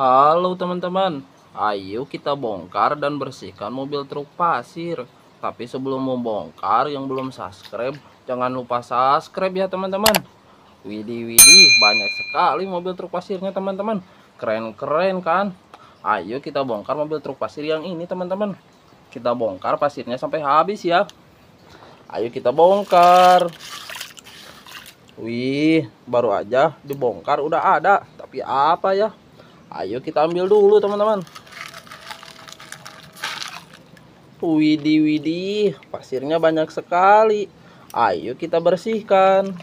Halo teman-teman, ayo kita bongkar dan bersihkan mobil truk pasir. Tapi sebelum membongkar yang belum subscribe, jangan lupa subscribe ya teman-teman. widi widi banyak sekali mobil truk pasirnya teman-teman. Keren-keren kan? Ayo kita bongkar mobil truk pasir yang ini teman-teman. Kita bongkar pasirnya sampai habis ya. Ayo kita bongkar. Wih, baru aja dibongkar udah ada. Tapi apa ya? Ayo kita ambil dulu teman-teman. Widih widih, pasirnya banyak sekali. Ayo kita bersihkan.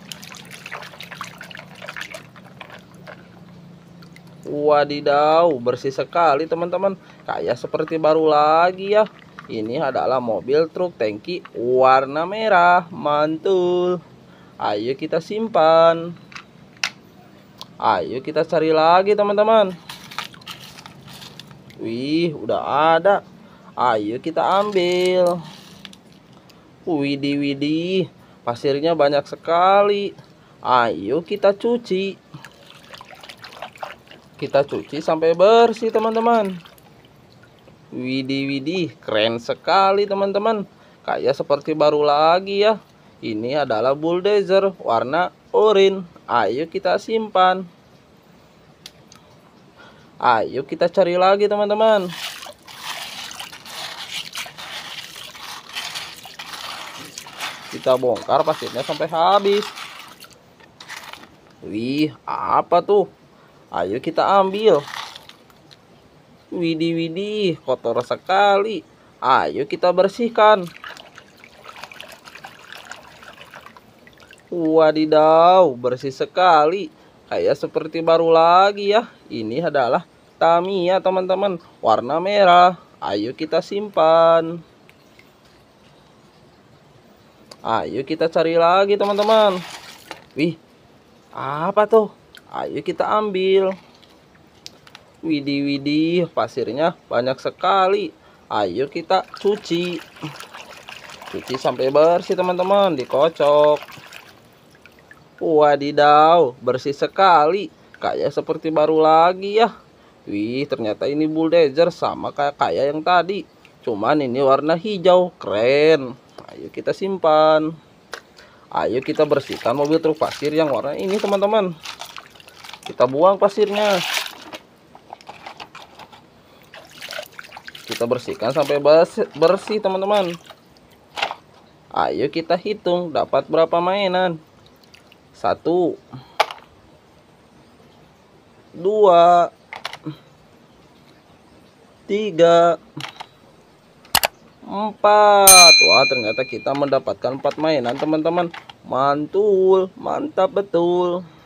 Wadidaw, bersih sekali teman-teman. Kayak seperti baru lagi ya. Ini adalah mobil truk tangki warna merah. Mantul. Ayo kita simpan. Ayo kita cari lagi teman-teman. Wih, udah ada. Ayo kita ambil. Widih, widih. Pasirnya banyak sekali. Ayo kita cuci. Kita cuci sampai bersih, teman-teman. Widih, widih. Keren sekali, teman-teman. Kayak seperti baru lagi ya. Ini adalah bulldozer warna oranye. Ayo kita simpan. Ayo kita cari lagi teman-teman. Kita bongkar pasirnya sampai habis. Wih, apa tuh? Ayo kita ambil. Widih, widih, kotor sekali. Ayo kita bersihkan. Wadidaw, bersih sekali kayak seperti baru lagi ya ini adalah Tamiya teman-teman warna merah ayo kita simpan ayo kita cari lagi teman-teman wih apa tuh ayo kita ambil widih widih pasirnya banyak sekali ayo kita cuci cuci sampai bersih teman-teman dikocok Wadidaw, bersih sekali. Kayak seperti baru lagi ya. Wih, ternyata ini bulldozer sama kayak kayak yang tadi. Cuman ini warna hijau, keren. Ayo kita simpan. Ayo kita bersihkan mobil truk pasir yang warna ini, teman-teman. Kita buang pasirnya. Kita bersihkan sampai bersih, teman-teman. Ayo kita hitung dapat berapa mainan. Satu. Dua. Tiga. Empat. Wah, ternyata kita mendapatkan empat mainan, teman-teman. Mantul, mantap betul.